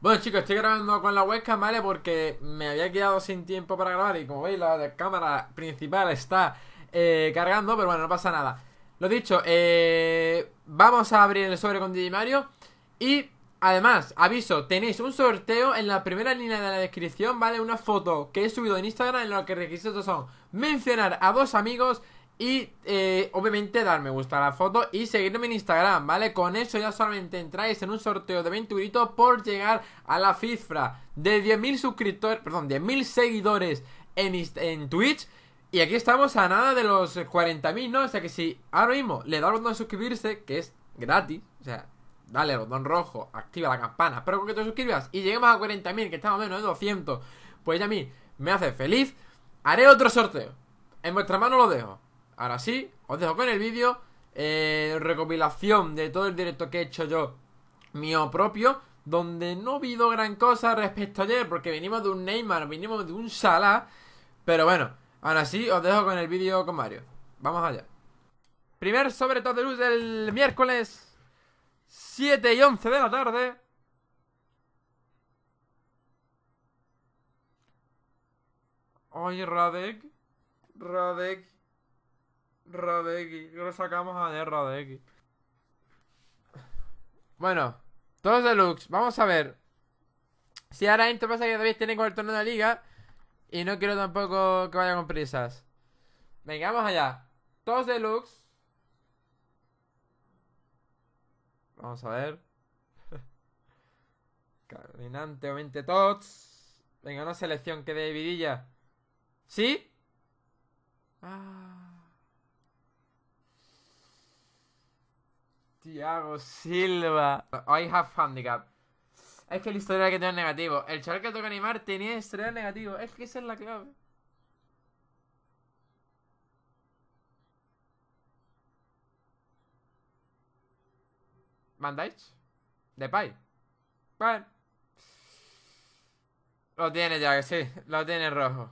Bueno chicos, estoy grabando con la webcam, ¿vale? Porque me había quedado sin tiempo para grabar y como veis la cámara principal está eh, cargando, pero bueno, no pasa nada. Lo dicho, eh, vamos a abrir el sobre con Digimario y además, aviso, tenéis un sorteo en la primera línea de la descripción, ¿vale? Una foto que he subido en Instagram en la que requisitos son mencionar a dos amigos y eh, obviamente dar me gusta a la foto y seguirme en Instagram, ¿vale? Con eso ya solamente entráis en un sorteo de 20 por llegar a la cifra de 10.000 suscriptores, perdón, 10.000 seguidores en, en Twitch. Y aquí estamos a nada de los 40.000, ¿no? O sea que si ahora mismo le da al botón de suscribirse, que es gratis, o sea, dale al botón rojo, activa la campana, pero con que te suscribas y lleguemos a 40.000, que estamos menos de 200, pues ya a mí me hace feliz. Haré otro sorteo. En vuestra mano lo dejo. Ahora sí, os dejo con el vídeo eh, recopilación de todo el directo que he hecho yo mío propio donde no ha habido gran cosa respecto ayer porque venimos de un Neymar, venimos de un Salah pero bueno, ahora sí os dejo con el vídeo con Mario vamos allá primer sobre todo de luz del miércoles 7 y 11 de la tarde Oye, Radek Radek Radeki. Lo sacamos a de Radeki. Bueno, todos deluxe. Vamos a ver. Si ahora esto pasa que David tiene con el torneo de la liga. Y no quiero tampoco que vaya con prisas. Venga, vamos allá. Todos deluxe. Vamos a ver. Cardinante o 20 tots. Venga, una selección que de vidilla. ¿Sí? Ah. Tiago Silva. I have handicap. Es que la historia que tengo es negativo. El chaval que toca animar tenía historial negativo. Es que esa es la clave. Van ¿De Pai? Bueno. Lo tiene ya, que sí. Lo tiene rojo.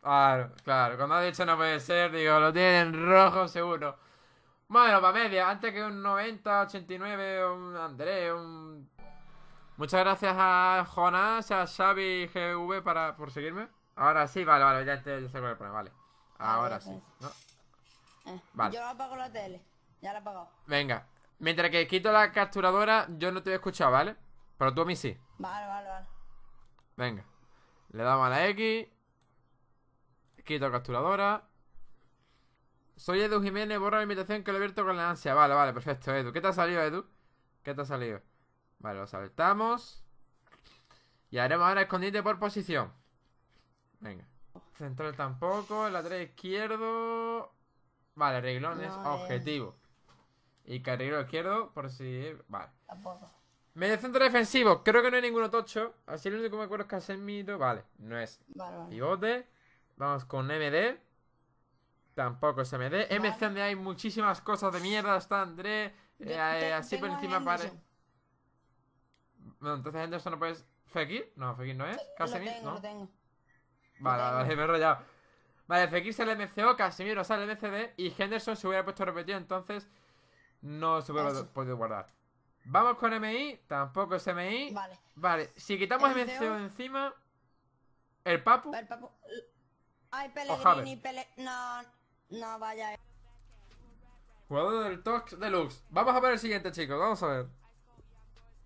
Claro, claro. Cuando ha dicho no puede ser, digo, lo tiene en rojo seguro. Bueno, para media, antes que un 90, 89, un André, un... Muchas gracias a Jonás, a Xavi GV para, por seguirme. Ahora sí, vale, vale, ya, sé cuál es el problema, vale. Ahora sí. Eh, yo apago la tele, ya la he apagado. Venga, mientras que quito la capturadora, yo no te he escuchado, ¿vale? Pero tú a mí sí. Vale, vale, vale. Venga, le damos a la X, quito capturadora. Soy Edu Jiménez, borra la invitación que lo he abierto con la ansia. Vale, vale, perfecto, Edu. ¿Qué te ha salido, Edu? ¿Qué te ha salido? Vale, lo saltamos. Y haremos ahora escondite por posición. Venga. Central tampoco, el lateral izquierdo. Vale, reglones, objetivo. Y carrilero izquierdo, por si. Vale. Tampoco. Medio centro defensivo, creo que no hay ninguno tocho. Así lo único que me acuerdo es que mi... Vale, no es. Vale, vale. Pivote. Vamos con MD. Tampoco se me em, hay muchísimas cosas de mierda. Está André. Eh, así por encima parece Bueno, entonces Henderson no puedes. ¿Fekir? No, Fekir no es. Casemiro. Lo tengo, no lo tengo. Vale, lo tengo. vale, me he enrollado. Vale, Fekir sale MCO, Casemiro sale MCD y Henderson se hubiera puesto repetido, entonces no se hubiera podido guardar. Vamos con MI, tampoco es MI. Vale. Vale, si quitamos MCO, encima. El Papu. El Papu. Ay, Pellegrini, Pele... No, no, vaya. Jugador del Tox Deluxe. Vamos a ver el siguiente, chicos. Vamos a ver.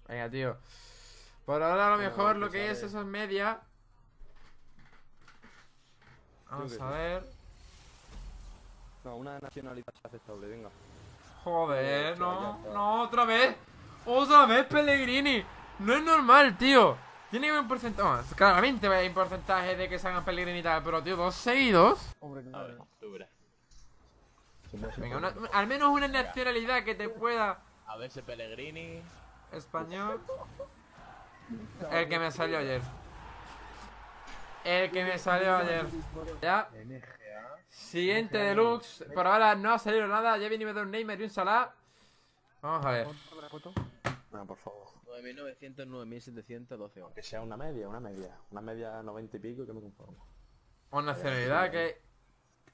Venga, tío. Por ahora a lo mejor lo que es eh. eso es media. Vamos a ver. No, una nacionalidad aceptable, venga. Joder, no, no, otra vez. Otra vez, Pellegrini. No es normal, tío. Tiene que haber un porcentaje. claramente hay un porcentaje de que salgan Pellegrini y tal, pero tío, dos seguidos. Hombre, A ver, al menos una nacionalidad que te pueda. A ver si Pellegrini. Español. El que me salió ayer. El que me salió ayer. Ya. Siguiente deluxe. Por ahora no ha salido nada. Ya viene de un Neymar y un Salah. Vamos a ver. No, por favor. 9.900, sea una media, una media. Una media 90 y pico que me conformo. Una nacionalidad que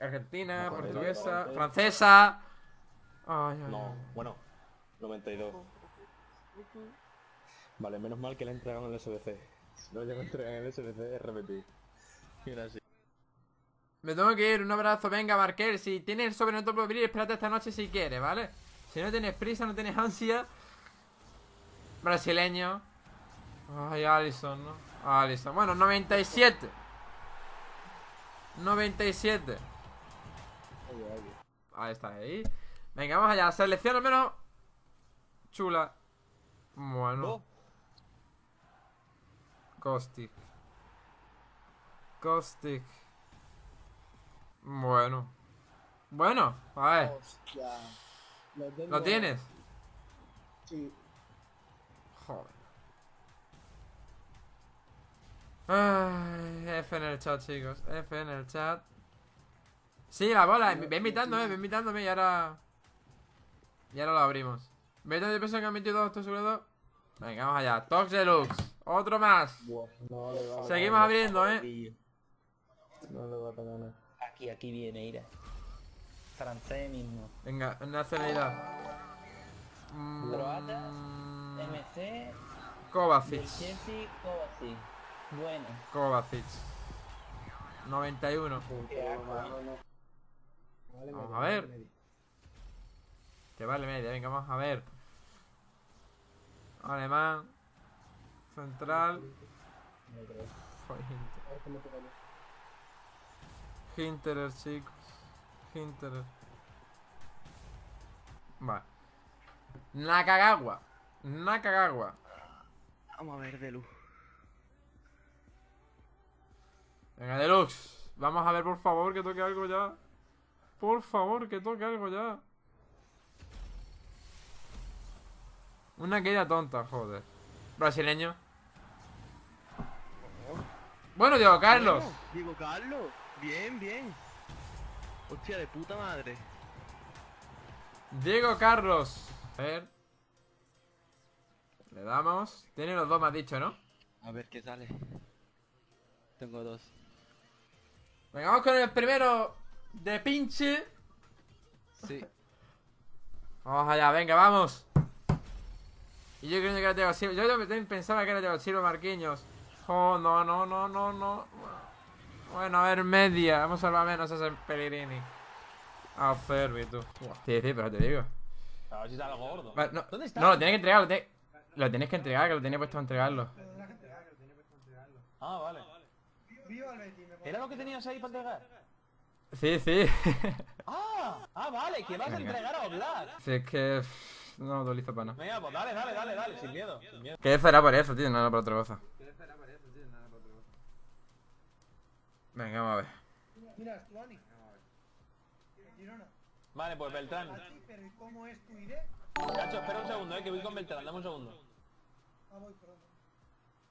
Argentina, portuguesa, francesa. Ay, ay, no, bueno, 92. Vale, menos mal que la entregaron en el SBC. no, ya me entregan en el SBC, repetí. Mira, así. Me tengo que ir, un abrazo, venga Marquel, si tienes sobre no te puedo venir, espérate esta noche si quieres, ¿vale? Si no tienes prisa, no tienes ansia. Brasileño. Ay, Alison, ¿no? Alison. Bueno, 97. 97. Ahí está, ahí. Venga, vamos allá. Selección al menos. Chula. Bueno. Oh. Costic. Costic. Bueno. Bueno, a ver. Lo, tienes? Sí. Joder. Ay, F en el chat, chicos. F en el chat. Sí, la bola, ve invitándome, eh, ve invitándome y ahora. Y ahora lo abrimos. ¿Ves de peso que han metido Estoy seguro. Venga, vamos allá. Tox Deluxe. Otro más. Seguimos abriendo, eh. No le va a eh. Aquí, aquí viene, ira. Francés mismo. Venga, una celeridad. MC. Mm. Kovacic. Bueno. Kovacic. 91 vamos a ver. Que vale media, venga, vamos a ver. Alemán. Central. Hinterer, chicos. Hinterer. Vale. Nakagawa. Nakagawa. Vamos a ver, Deluxe Venga, Deluxe. Vamos a ver, por favor, que toque algo ya. Por favor, que toque algo ya. Una aquella tonta, joder. Brasileño. Bueno, Diego Carlos. Diego Carlos. Bien, bien. Hostia, de puta madre. Diego Carlos. A ver. Le damos. Tiene los dos, más dichos, dicho, ¿no? A ver qué sale. Tengo dos. Venga, con el primero de pinche. Sí. Vamos allá, venga, vamos. Y yo creo que era tengo el Yo, yo pensaba que era el Silva Marquinhos. Oh, no, no, no, no, no. Bueno, a ver, media. Vamos a salvar menos a ese pelirini A vi tú. Sí, sí, pero te digo. A gordo. Vale, no, ¿Dónde está? no, lo tienes que entregar. Lo, te... lo tenés que entregar, que lo tenía puesto a entregarlo. Ah, vale. Era lo que tenías ahí para entregar. Sí, sí. ah, ah, vale, que vas a entregar a Oblak. Si es que. No, doliza para nada. Venga, pues dale, dale, dale, dale, sin miedo. Sin miedo. eso tío, nada para eso, tío, Nada para otra cosa. Venga, vamos a ver. Mira, Vale, pues Beltrán. cómo es tu espera un segundo, eh, que voy con Beltrán, dame un segundo. Ah, voy,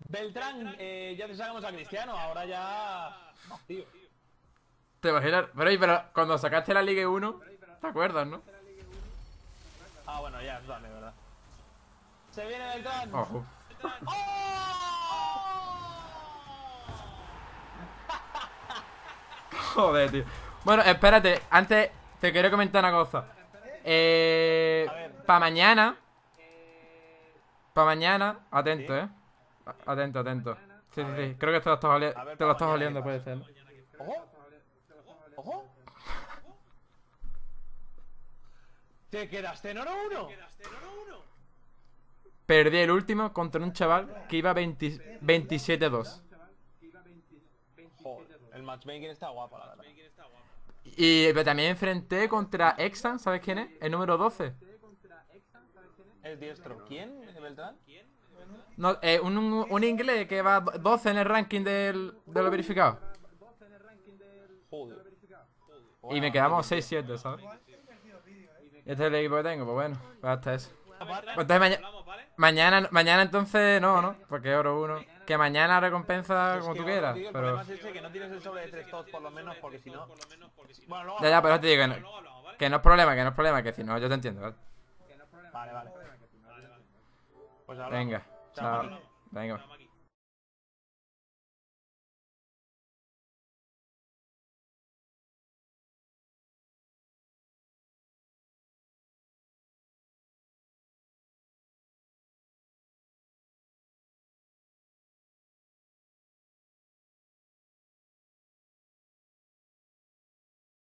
Beltrán, eh, ya te sacamos a Cristiano, ahora ya... Te imaginas. Pero, pero cuando sacaste la Liga 1, ¿te acuerdas, no? Ah, bueno, ya, dale, verdad. Se viene Oh. Ojo. Joder, tío. Bueno, espérate, antes te quiero comentar una cosa. Eh, para mañana. Eh, para mañana, atento, ¿eh? Atento, atento. Sí, sí, sí. Creo que te lo estás, oliendo, te lo estás puede ser. ¿Te quedaste en oro 1? Perdí el último contra un chaval que iba 27-2. El matchmaking está guapo, Y también enfrenté contra Exxon ¿sabes quién es? El número 12. El diestro. ¿Quién? No, eh, un, un, inglés que va 12 en el ranking de lo verificado. Joder. Y me quedamos 6-7, ¿sabes? ¿eh? este es el equipo que tengo, pues bueno, pues hasta eso. Pues entonces mañana, mañana, entonces no, ¿no? Porque oro uno Que mañana recompensa como tú quieras. pero... Ya, ya, pero te digo que no, que no es problema, que no es problema, que si no, yo te entiendo, ¿vale? Vale, Venga, chao. Venga.